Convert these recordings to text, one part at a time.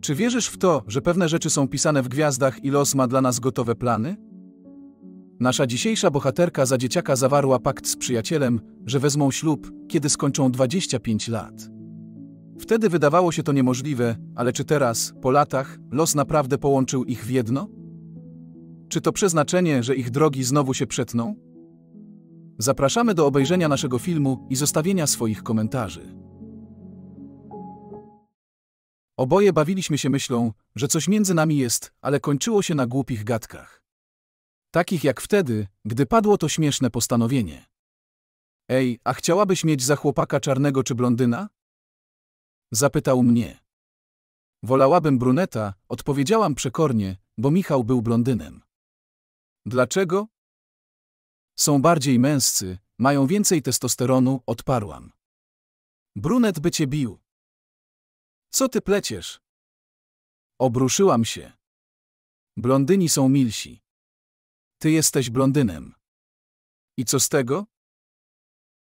Czy wierzysz w to, że pewne rzeczy są pisane w gwiazdach i los ma dla nas gotowe plany? Nasza dzisiejsza bohaterka za dzieciaka zawarła pakt z przyjacielem, że wezmą ślub, kiedy skończą 25 lat. Wtedy wydawało się to niemożliwe, ale czy teraz, po latach, los naprawdę połączył ich w jedno? Czy to przeznaczenie, że ich drogi znowu się przetną? Zapraszamy do obejrzenia naszego filmu i zostawienia swoich komentarzy. Oboje bawiliśmy się myślą, że coś między nami jest, ale kończyło się na głupich gadkach. Takich jak wtedy, gdy padło to śmieszne postanowienie. Ej, a chciałabyś mieć za chłopaka czarnego czy blondyna? Zapytał mnie. Wolałabym bruneta, odpowiedziałam przekornie, bo Michał był blondynem. Dlaczego? Są bardziej męscy, mają więcej testosteronu, odparłam. Brunet by cię bił. Co ty pleciesz? Obruszyłam się. Blondyni są milsi. Ty jesteś blondynem. I co z tego?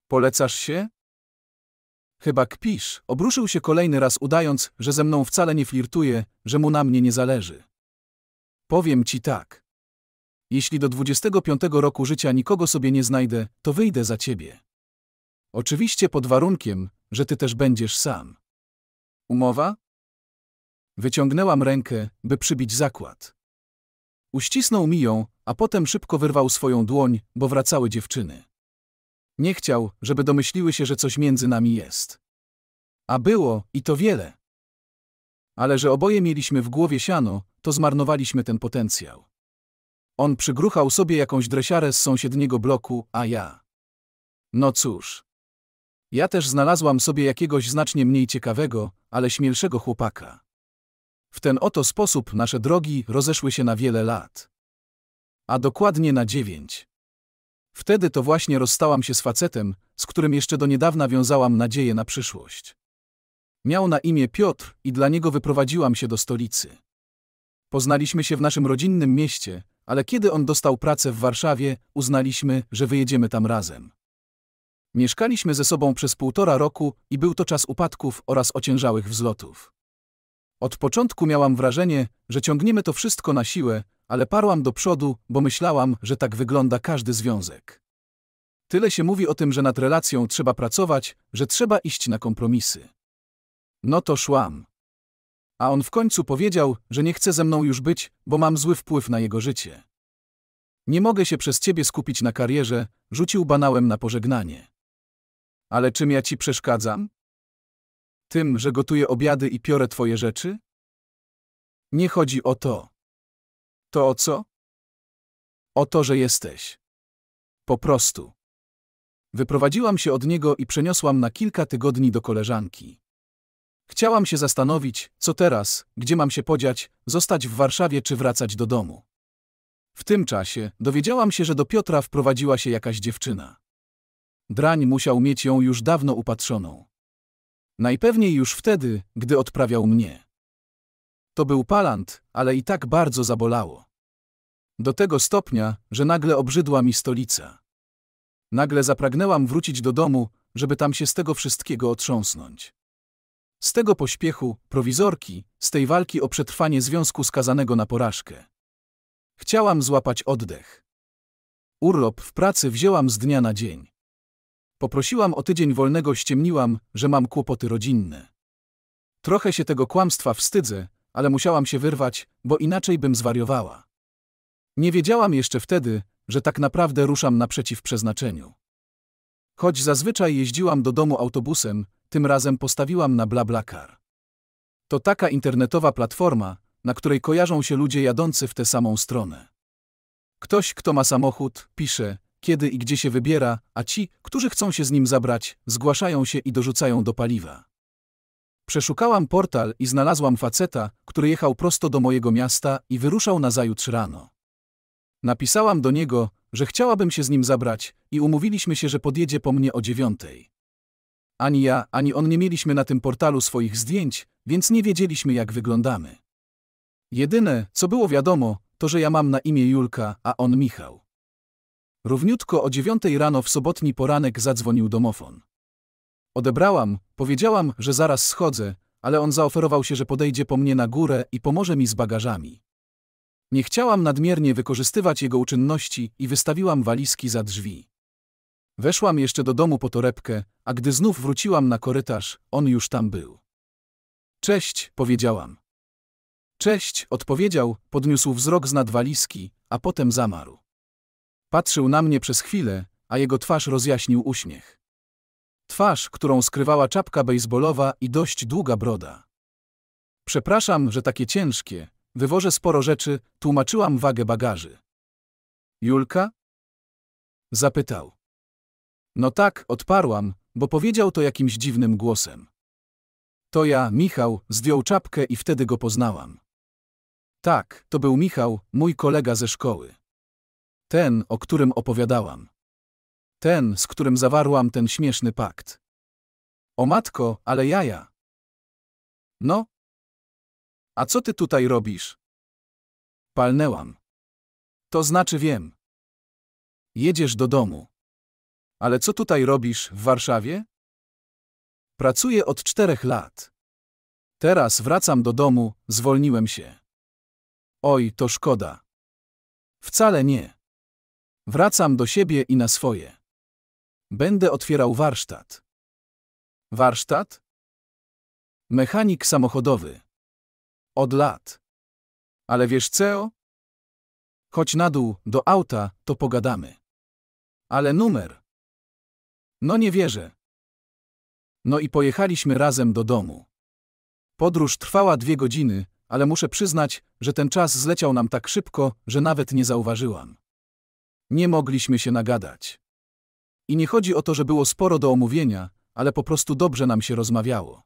Polecasz się? Chyba kpisz. Obruszył się kolejny raz, udając, że ze mną wcale nie flirtuje, że mu na mnie nie zależy. Powiem ci tak. Jeśli do 25 roku życia nikogo sobie nie znajdę, to wyjdę za ciebie. Oczywiście pod warunkiem, że ty też będziesz sam. Umowa? Wyciągnęłam rękę, by przybić zakład. Uścisnął mi ją, a potem szybko wyrwał swoją dłoń, bo wracały dziewczyny. Nie chciał, żeby domyśliły się, że coś między nami jest. A było, i to wiele. Ale że oboje mieliśmy w głowie siano, to zmarnowaliśmy ten potencjał. On przygruchał sobie jakąś dresiarę z sąsiedniego bloku, a ja. No cóż. Ja też znalazłam sobie jakiegoś znacznie mniej ciekawego, ale śmielszego chłopaka. W ten oto sposób nasze drogi rozeszły się na wiele lat. A dokładnie na dziewięć. Wtedy to właśnie rozstałam się z facetem, z którym jeszcze do niedawna wiązałam nadzieję na przyszłość. Miał na imię Piotr i dla niego wyprowadziłam się do stolicy. Poznaliśmy się w naszym rodzinnym mieście, ale kiedy on dostał pracę w Warszawie, uznaliśmy, że wyjedziemy tam razem. Mieszkaliśmy ze sobą przez półtora roku i był to czas upadków oraz ociężałych wzlotów. Od początku miałam wrażenie, że ciągniemy to wszystko na siłę, ale parłam do przodu, bo myślałam, że tak wygląda każdy związek. Tyle się mówi o tym, że nad relacją trzeba pracować, że trzeba iść na kompromisy. No to szłam. A on w końcu powiedział, że nie chce ze mną już być, bo mam zły wpływ na jego życie. Nie mogę się przez ciebie skupić na karierze, rzucił banałem na pożegnanie. Ale czym ja ci przeszkadzam? Tym, że gotuję obiady i piorę twoje rzeczy? Nie chodzi o to. To o co? O to, że jesteś. Po prostu. Wyprowadziłam się od niego i przeniosłam na kilka tygodni do koleżanki. Chciałam się zastanowić, co teraz, gdzie mam się podziać, zostać w Warszawie czy wracać do domu. W tym czasie dowiedziałam się, że do Piotra wprowadziła się jakaś dziewczyna drań musiał mieć ją już dawno upatrzoną. Najpewniej już wtedy, gdy odprawiał mnie. To był palant, ale i tak bardzo zabolało. Do tego stopnia, że nagle obrzydła mi stolica. Nagle zapragnęłam wrócić do domu, żeby tam się z tego wszystkiego otrząsnąć. Z tego pośpiechu, prowizorki, z tej walki o przetrwanie związku skazanego na porażkę. Chciałam złapać oddech. Urlop w pracy wzięłam z dnia na dzień. Poprosiłam o tydzień wolnego, ściemniłam, że mam kłopoty rodzinne. Trochę się tego kłamstwa wstydzę, ale musiałam się wyrwać, bo inaczej bym zwariowała. Nie wiedziałam jeszcze wtedy, że tak naprawdę ruszam naprzeciw przeznaczeniu. Choć zazwyczaj jeździłam do domu autobusem, tym razem postawiłam na BlaBlaCar. To taka internetowa platforma, na której kojarzą się ludzie jadący w tę samą stronę. Ktoś, kto ma samochód, pisze, kiedy i gdzie się wybiera, a ci, którzy chcą się z nim zabrać, zgłaszają się i dorzucają do paliwa. Przeszukałam portal i znalazłam faceta, który jechał prosto do mojego miasta i wyruszał nazajutrz rano. Napisałam do niego, że chciałabym się z nim zabrać i umówiliśmy się, że podjedzie po mnie o dziewiątej. Ani ja, ani on nie mieliśmy na tym portalu swoich zdjęć, więc nie wiedzieliśmy jak wyglądamy. Jedyne, co było wiadomo, to że ja mam na imię Julka, a on Michał. Równiutko o dziewiątej rano w sobotni poranek zadzwonił domofon. Odebrałam, powiedziałam, że zaraz schodzę, ale on zaoferował się, że podejdzie po mnie na górę i pomoże mi z bagażami. Nie chciałam nadmiernie wykorzystywać jego uczynności i wystawiłam walizki za drzwi. Weszłam jeszcze do domu po torebkę, a gdy znów wróciłam na korytarz, on już tam był. Cześć, powiedziałam. Cześć, odpowiedział, podniósł wzrok z nad walizki, a potem zamarł. Patrzył na mnie przez chwilę, a jego twarz rozjaśnił uśmiech. Twarz, którą skrywała czapka baseballowa i dość długa broda. Przepraszam, że takie ciężkie, wywożę sporo rzeczy, tłumaczyłam wagę bagaży. Julka? Zapytał. No tak, odparłam, bo powiedział to jakimś dziwnym głosem. To ja, Michał, zdjął czapkę i wtedy go poznałam. Tak, to był Michał, mój kolega ze szkoły. Ten, o którym opowiadałam. Ten, z którym zawarłam ten śmieszny pakt. O matko, ale jaja. No? A co ty tutaj robisz? Palnęłam. To znaczy wiem. Jedziesz do domu. Ale co tutaj robisz w Warszawie? Pracuję od czterech lat. Teraz wracam do domu, zwolniłem się. Oj, to szkoda. Wcale nie. Wracam do siebie i na swoje. Będę otwierał warsztat. Warsztat? Mechanik samochodowy. Od lat. Ale wiesz co? Chodź na dół, do auta, to pogadamy. Ale numer. No nie wierzę. No i pojechaliśmy razem do domu. Podróż trwała dwie godziny, ale muszę przyznać, że ten czas zleciał nam tak szybko, że nawet nie zauważyłam. Nie mogliśmy się nagadać. I nie chodzi o to, że było sporo do omówienia, ale po prostu dobrze nam się rozmawiało.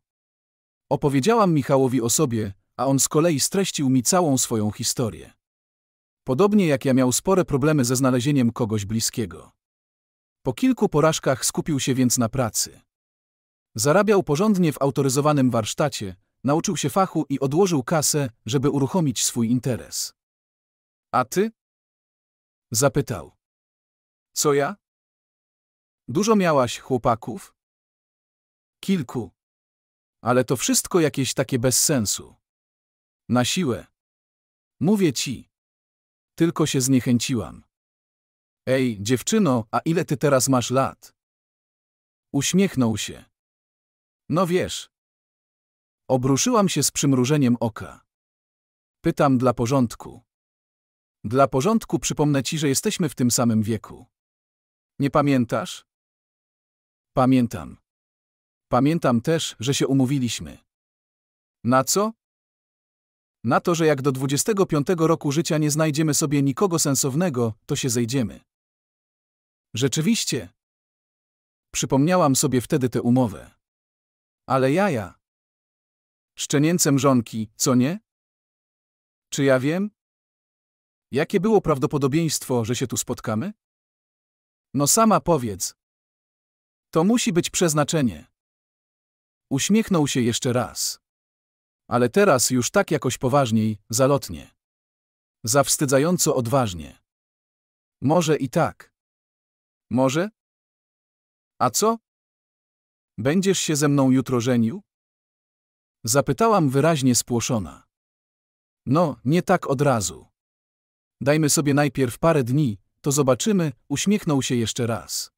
Opowiedziałam Michałowi o sobie, a on z kolei streścił mi całą swoją historię. Podobnie jak ja miał spore problemy ze znalezieniem kogoś bliskiego. Po kilku porażkach skupił się więc na pracy. Zarabiał porządnie w autoryzowanym warsztacie, nauczył się fachu i odłożył kasę, żeby uruchomić swój interes. A ty? Zapytał. Co ja? Dużo miałaś chłopaków? Kilku. Ale to wszystko jakieś takie bez sensu. Na siłę. Mówię ci. Tylko się zniechęciłam. Ej, dziewczyno, a ile ty teraz masz lat? Uśmiechnął się. No wiesz. Obruszyłam się z przymrużeniem oka. Pytam dla porządku. Dla porządku przypomnę ci, że jesteśmy w tym samym wieku. Nie pamiętasz? Pamiętam. Pamiętam też, że się umówiliśmy. Na co? Na to, że jak do 25 roku życia nie znajdziemy sobie nikogo sensownego, to się zejdziemy. Rzeczywiście. Przypomniałam sobie wtedy tę umowę. Ale jaja. Szczenięcem żonki, co nie? Czy ja wiem? Jakie było prawdopodobieństwo, że się tu spotkamy? No sama powiedz. To musi być przeznaczenie. Uśmiechnął się jeszcze raz. Ale teraz już tak jakoś poważniej, zalotnie. Zawstydzająco odważnie. Może i tak. Może? A co? Będziesz się ze mną jutro żenił? Zapytałam wyraźnie spłoszona. No, nie tak od razu. Dajmy sobie najpierw parę dni, to zobaczymy, uśmiechnął się jeszcze raz.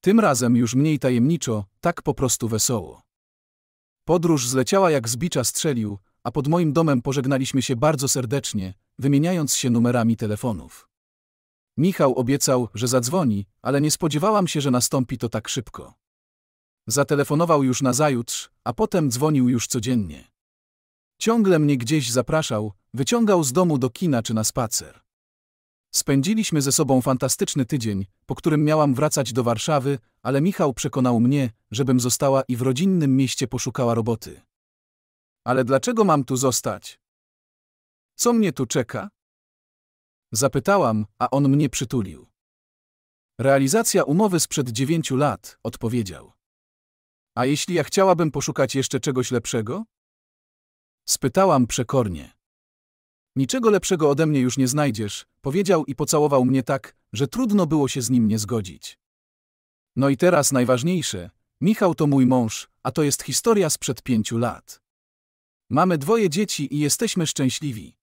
Tym razem już mniej tajemniczo, tak po prostu wesoło. Podróż zleciała jak zbicza strzelił, a pod moim domem pożegnaliśmy się bardzo serdecznie, wymieniając się numerami telefonów. Michał obiecał, że zadzwoni, ale nie spodziewałam się, że nastąpi to tak szybko. Zatelefonował już nazajutrz, a potem dzwonił już codziennie. Ciągle mnie gdzieś zapraszał, Wyciągał z domu do kina czy na spacer. Spędziliśmy ze sobą fantastyczny tydzień, po którym miałam wracać do Warszawy, ale Michał przekonał mnie, żebym została i w rodzinnym mieście poszukała roboty. Ale dlaczego mam tu zostać? Co mnie tu czeka? Zapytałam, a on mnie przytulił. Realizacja umowy sprzed dziewięciu lat, odpowiedział. A jeśli ja chciałabym poszukać jeszcze czegoś lepszego? Spytałam przekornie. Niczego lepszego ode mnie już nie znajdziesz, powiedział i pocałował mnie tak, że trudno było się z nim nie zgodzić. No i teraz najważniejsze. Michał to mój mąż, a to jest historia sprzed pięciu lat. Mamy dwoje dzieci i jesteśmy szczęśliwi.